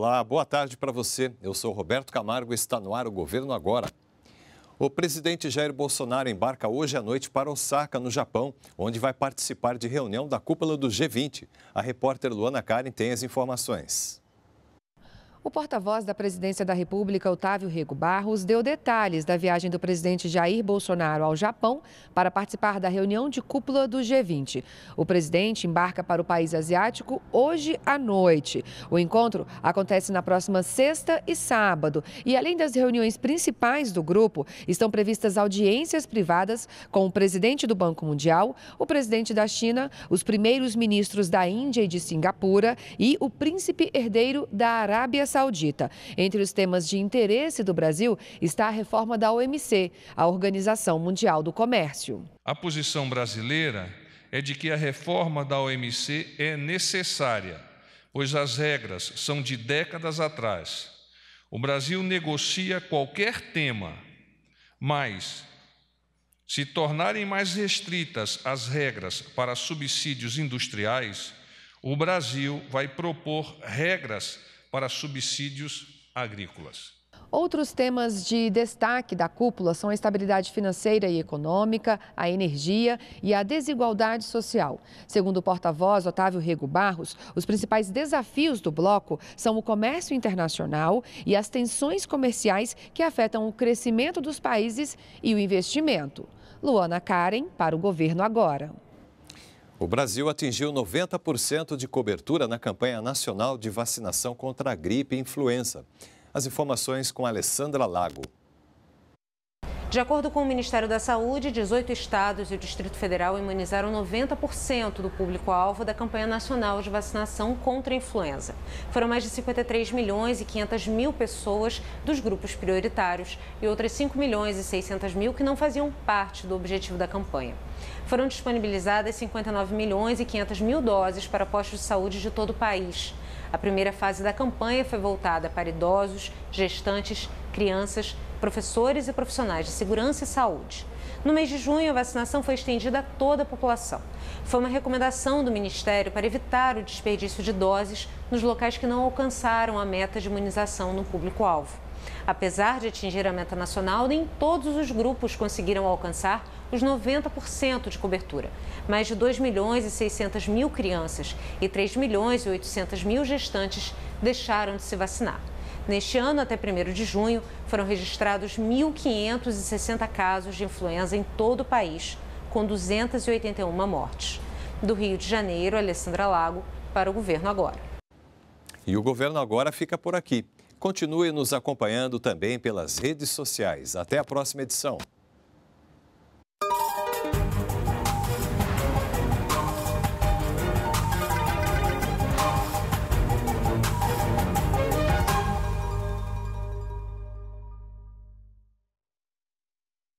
Olá, boa tarde para você. Eu sou Roberto Camargo e está no ar o Governo Agora. O presidente Jair Bolsonaro embarca hoje à noite para Osaka, no Japão, onde vai participar de reunião da cúpula do G20. A repórter Luana Karen tem as informações. O porta-voz da Presidência da República, Otávio Rego Barros, deu detalhes da viagem do presidente Jair Bolsonaro ao Japão para participar da reunião de cúpula do G20. O presidente embarca para o país asiático hoje à noite. O encontro acontece na próxima sexta e sábado. E além das reuniões principais do grupo, estão previstas audiências privadas com o presidente do Banco Mundial, o presidente da China, os primeiros ministros da Índia e de Singapura e o príncipe herdeiro da Arábia Saudita. Entre os temas de interesse do Brasil está a reforma da OMC, a Organização Mundial do Comércio. A posição brasileira é de que a reforma da OMC é necessária, pois as regras são de décadas atrás. O Brasil negocia qualquer tema, mas se tornarem mais restritas as regras para subsídios industriais, o Brasil vai propor regras para subsídios agrícolas. Outros temas de destaque da cúpula são a estabilidade financeira e econômica, a energia e a desigualdade social. Segundo o porta-voz Otávio Rego Barros, os principais desafios do bloco são o comércio internacional e as tensões comerciais que afetam o crescimento dos países e o investimento. Luana Karen, para o governo agora. O Brasil atingiu 90% de cobertura na campanha nacional de vacinação contra a gripe e influenza. As informações com Alessandra Lago. De acordo com o Ministério da Saúde, 18 estados e o Distrito Federal imunizaram 90% do público-alvo da campanha nacional de vacinação contra a influenza. Foram mais de 53 milhões e 500 mil pessoas dos grupos prioritários e outras 5 milhões e 600 mil que não faziam parte do objetivo da campanha. Foram disponibilizadas 59 milhões e 500 mil doses para postos de saúde de todo o país. A primeira fase da campanha foi voltada para idosos, gestantes, crianças, professores e profissionais de segurança e saúde. No mês de junho, a vacinação foi estendida a toda a população. Foi uma recomendação do Ministério para evitar o desperdício de doses nos locais que não alcançaram a meta de imunização no público-alvo. Apesar de atingir a meta nacional, nem todos os grupos conseguiram alcançar os 90% de cobertura. Mais de 2 milhões e 600 mil crianças e 3 milhões e 800 mil gestantes deixaram de se vacinar. Neste ano, até 1 de junho, foram registrados 1.560 casos de influenza em todo o país, com 281 mortes. Do Rio de Janeiro, Alessandra Lago, para o Governo Agora. E o Governo Agora fica por aqui. Continue nos acompanhando também pelas redes sociais. Até a próxima edição.